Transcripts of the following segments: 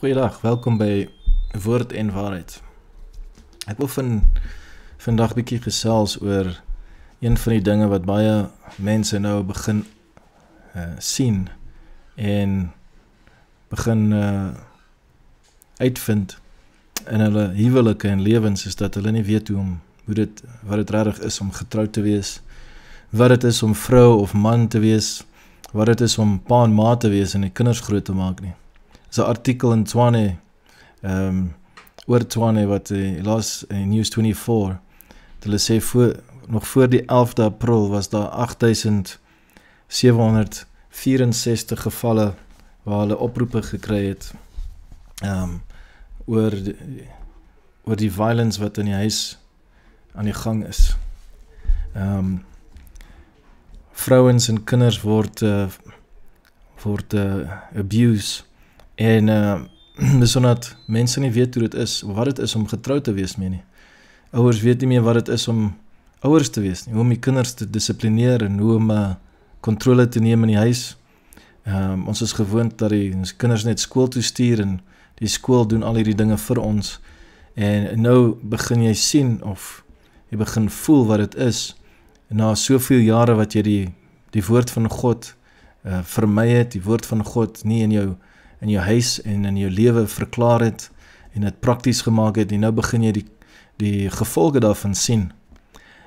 Goeiedag, welkom by Woord en Waarheid. Ek wil van vandag bietjie gesels oor een van die dinge wat baie mense nou begin uh sien en begin uh uitvind in hulle huwelike en lewens is dat hulle nie weet hoe om hoe dit wat dit regtig is om getrou te wees, wat dit is om vrou of man te wees, wat dit is om pa en ma te wees en die kinders groot te maak nie. 'n artikel in Tswane ehm um, oor Tswane wat die uh, laas in uh, News 24 hulle sê voor nog voor die 11de April was daar 8764 gevalle waar hulle oproepe gekry het ehm um, oor die, oor die violence wat in die huis aan die gang is. Ehm um, vrouens en kinders word uh, word uh, abused En uh dis omdat mense nie weet hoe dit is, wat dit is om getrou te wees meer nie. Ouers weet nie meer wat dit is om ouers te wees nie, hoe om die kinders te dissiplineer en hoe om uh, eh, kontrole te neem in die huis. Ehm um, ons is gewoond dat die ons kinders net skool toe stuur en die skool doen al hierdie dinge vir ons. En nou begin jy sien of jy begin voel wat dit is na soveel jare wat jy die die woord van God uh, vermy het, die woord van God nie in jou in jou huis en in jou lewe verklaar het en dit prakties gemaak het en nou begin jy die die gevolge daarvan sien.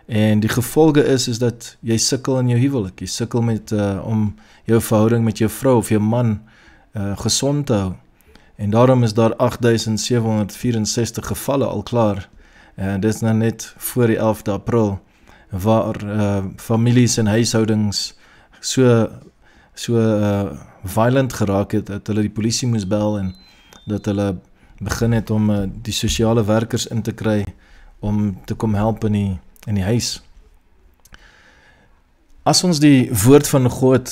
En die gevolge is is dat jy sukkel in jou huwelik, jy sukkel met uh, om jou verhouding met jou vrou of jou man uh, gesond te hou. En daarom is daar 8764 gevalle al klaar. En eh, dit is nou net voor die 11de April waar uh, families en huishoudings so so uh, violent geraak het dat hulle die polisie moes bel en dat hulle begin het om eh, die sosiale werkers in te kry om te kom help in die in die huis. As ons die woord van God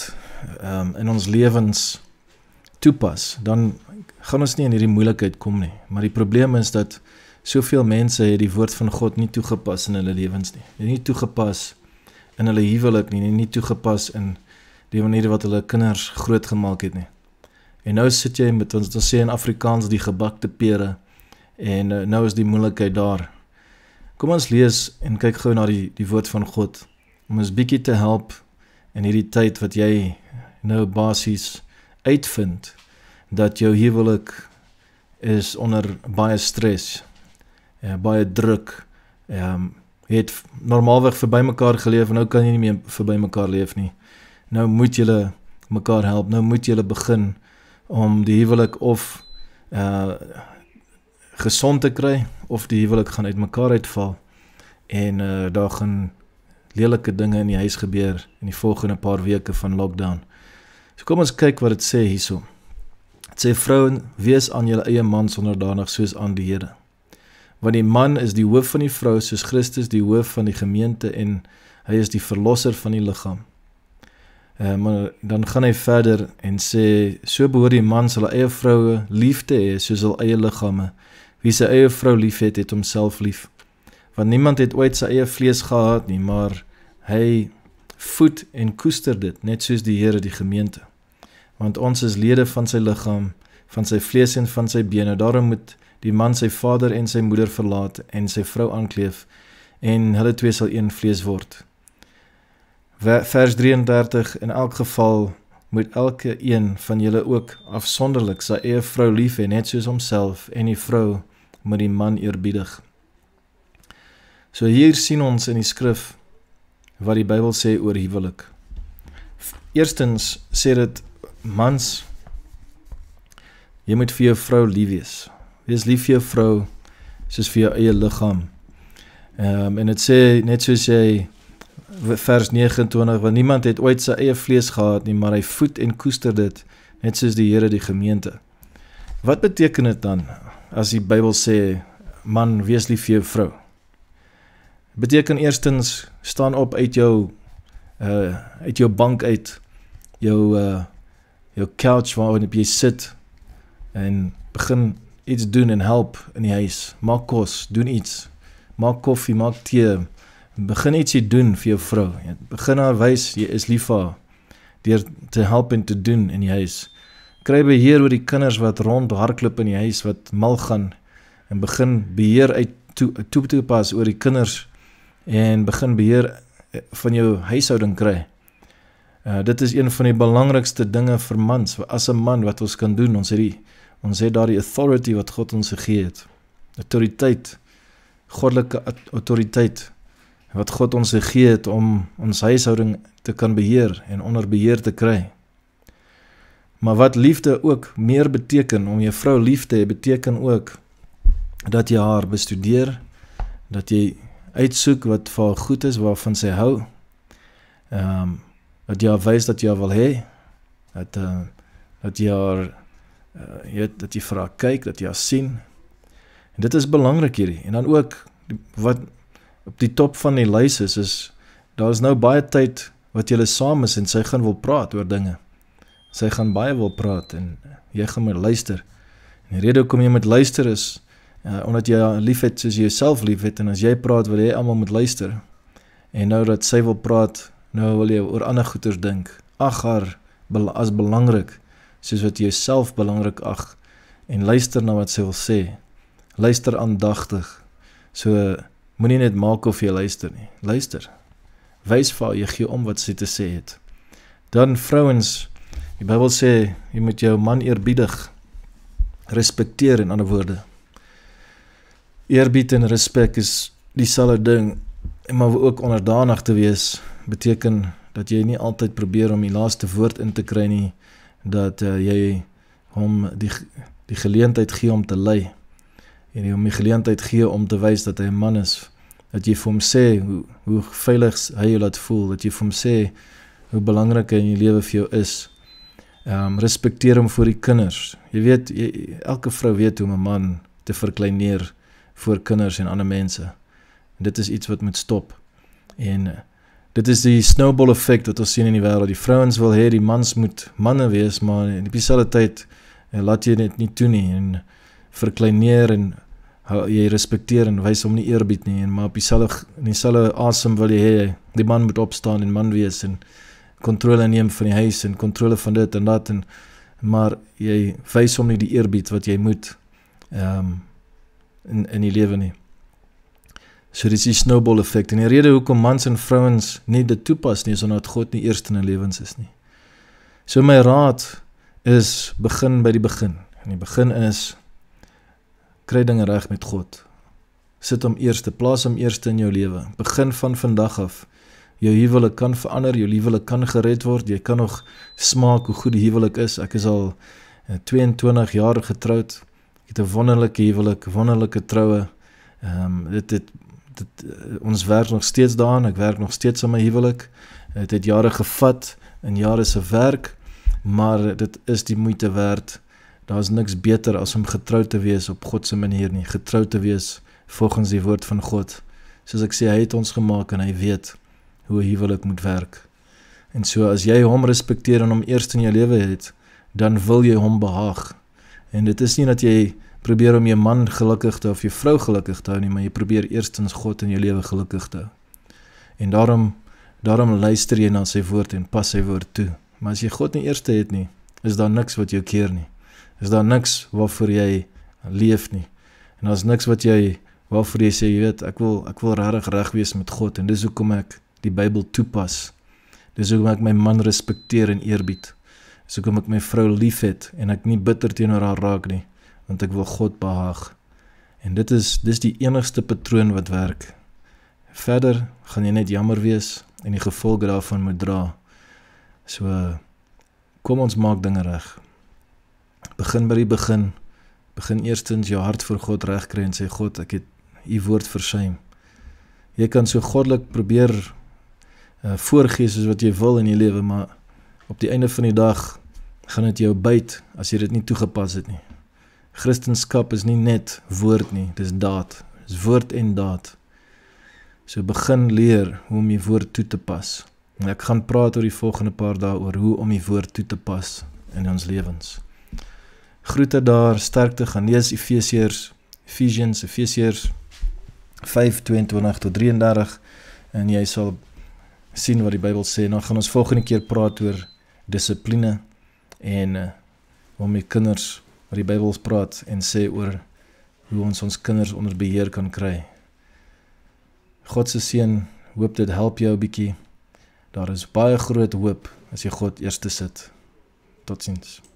um, in ons lewens toepas, dan gaan ons nie in hierdie moeilikheid kom nie. Maar die probleem is dat soveel mense het die woord van God nie toegepas in hulle lewens nie. Nie toegepas in hulle huwelik nie, nie toegepas in die manier wat hulle kinders grootgemaak het nie. En nou sit jy met ons dan sê in Afrikaans die gebakte pere en eh, nou is die moeilikheid daar. Kom ons lees en kyk gou na die die woord van God om ons bietjie te help in hierdie tyd wat jy nou basies uitvind dat jou huwelik is onder baie stres en eh, baie druk. Ehm um, het normaalweg verby mekaar geleef en nou kan jy nie meer verby mekaar leef nie nou moet julle mekaar help. Nou moet julle begin om die huwelik of uh gesond te kry of die huwelik gaan uitmekaar uitval. En uh daar gaan lelike dinge in die huis gebeur in die volgende paar weke van lockdown. So kom ons kyk wat dit sê hierso. Dit sê vrouen, wees aan julle eie man sonderdanig soos aan die Here. Want die man is die hoof van die vrou soos Christus die hoof van die gemeente en hy is die verlosser van die liggaam. Uh, maar dan gaan hy verder en sê so behoort die man sy eie vroue lief te hê soos hul eie liggame. Wie sy eie vrou liefhet, het homself lief. Want niemand het ooit sy eie vlees gehaat nie, maar hy voed en koester dit net soos die Here die gemeente. Want ons is lede van sy liggaam, van sy vlees en van sy bene. Daarom moet die man sy vader en sy moeder verlaat en sy vrou aankleef en hulle twee sal een vlees word vers 33 in elk geval moet elke een van julle ook afsonderlik sy eie vrou lief hê net soos homself en die vrou moet die man eerbiedig. So hier sien ons in die skrif wat die Bybel sê oor huwelik. Eerstens sê dit mans jy moet vir jou vrou lief wees. Wees lief vir jou vrou soos vir jou eie liggaam. Ehm um, en dit sê net soos jy vers 29 want niemand het ooit sy eie vlees gehad nie maar hy voed en koester dit net soos die Here die gemeente. Wat beteken dit dan as die Bybel sê man wees lief vir jou vrou? Beteken eerstens staan op uit jou uh uit jou bank uit jou uh jou couch waarop jy sit en begin iets doen en help in die huis. Maak kos, doen iets. Maak koffie, maak tee begin ietsie doen vir jou vrou. Begin haar wys jy is lief vir haar deur te help en te doen in die huis. Kry beheer oor die kinders wat rond hardloop in die huis wat mal gaan en begin beheer uit toe toe toe pas oor die kinders en begin beheer eh, van jou huishouding kry. Uh dit is een van die belangrikste dinge vir mans as 'n man wat ons kan doen. Ons het die ons het daardie authority wat God ons gegee het. Autoriteit goddelike autoriteit. Uh wat God ons gegee het om ons huishouding te kan beheer en onder beheer te kry. Maar wat liefde ook meer beteken om jou vrou lief te hê, beteken ook dat jy haar bestudeer, dat jy uitsoek wat vir haar goed is, waarvan sy hou. Ehm um, dat jy weet dat jy haar wil hê. Dat ehm uh, dat jy haar uh, eh, jy dat jy vir haar kyk, dat jy haar sien. En dit is belangrik hierdie. En dan ook die, wat op die top van die lys is is daar's nou baie tyd wat julle saam is en sy gaan wil praat oor dinge. Sy gaan baie wil praat en jy gaan moet luister. En die rede hoekom jy moet luister is uh, omdat jy haar liefhet soos jy jouself liefhet en as jy praat wil jy almal moet luister. En nou dat sy wil praat, nou wil jy oor ander goeters dink. Ag haar as belangrik soos wat jy jouself belangrik ag en luister na wat sy wil sê. Luister aandagtig. So uh, Moenie net maak of jy luister nie. Luister. Wys vir jy gee om wat sy te sê het. Dan vrouens, die Bybel sê jy moet jou man eerbiedig respekteer in ander woorde. Eerbied en respek is dieselfde ding, maar ook onderdanig te wees beteken dat jy nie altyd probeer om die laaste woord in te kry nie, dat uh, jy hom die die geleentheid gee om te lei en hom die geleentheid gee om te wys dat hy 'n man is dat jy vir hom sê hoe hoe veilig hy jou laat voel dat jy vir hom sê hoe belangrik hy in jou lewe vir jou is ehm um, respekteer hom vir die kinders jy weet jy, elke vrou weet hoe 'n man te verkleineer voor kinders en ander mense en dit is iets wat moet stop en eh, dit is die snowball effek wat ons sien in die wêreld die vrouens wil hê die mans moet manne wees maar op dieselfde tyd eh, laat jy dit nie toe nie en verkleineer en jy respekteer en wys hom nie eerbied nie en maar op dieselfde in dieselfde asem wil jy hê die man moet opstaan en man wees en kontrole neem van die huis en kontrole van dit en dat en maar jy wys hom nie die eerbied wat jy moet ehm um, in in die lewe nie. So dis die snowball effek en die rede hoekom mans en vrouens nie dit toepas nie is omdat God nie eerste in hulle lewens is nie. So my raad is begin by die begin. En die begin is kry dinge reg met God. Sit hom eerste, plaas hom eerste in jou lewe. Begin van vandag af. Jou huwelik kan verander, jou huwelik kan gered word. Jy kan nog smaak hoe goed die huwelik is. Ek is al 22 eh, jaar getroud. Ek het 'n wonderlike huwelik, wonderlike troue. Ehm um, dit het dit eh, ons werk nog steeds daaraan. Ek werk nog steeds aan my huwelik. Dit het jare gevat en jare se werk, maar dit is die moeite werd daar's niks beter as om getrou te wees op God se manier nie, getrou te wees volgens die woord van God. Soos ek sê, hy het ons gemaak en hy weet hoe 'n huwelik moet werk. En so as jy hom respekteer en hom eers in jou lewe het, dan wil jy hom behaag. En dit is nie dat jy probeer om jou man gelukkig te hou of jou vrou gelukkig te hou nie, maar jy probeer eerstens God in jou lewe gelukkig te hou. En daarom daarom luister jy na sy woord en pas sy woord toe. Maar as jy God nie eerste het nie, is daar niks wat jou keer nie is daar niks waarvoor jy leef nie. En daar's niks wat jy waarvoor jy sê jy weet ek wil ek wil regtig reg wees met God en dis hoekom ek die Bybel toepas. Dis hoekom ek my man respekteer en eerbied. Dis hoekom ek my vrou liefhet en ek nie bitter teenoor haar raak nie, want ek wil God behaag. En dit is dis die enigste patroon wat werk. Verder gaan jy net jammer wees en die gevolge daarvan moet dra. So kom ons maak dinge reg begin by die begin. Begin eerstens jou hart vir God regkry en sê God, ek het u woord versuim. Jy kan so goddelik probeer uh, voorgee soos wat jy wil in jou lewe, maar op die einde van die dag gaan dit jou byt as jy dit nie toegepas het nie. Christenskap is nie net woord nie, dis daad. Dis woord en daad. So begin leer hoe om die woord toe te pas. En ek gaan praat oor die volgende paar dae oor hoe om die woord toe te pas in ons lewens. Groete daar, sterkte gaan lees Efesiërs Ephesians Efesiërs 5:22 tot 33 en jy sal sien wat die Bybel sê. Dan nou gaan ons volgende keer praat oor dissipline en uh, om die kinders wat die Bybel praat en sê oor hoe ons ons kinders onder beheer kan kry. God se seën, hoop dit help jou 'n bietjie. Daar is baie groot hoop as jy God eerste sit. Totsiens.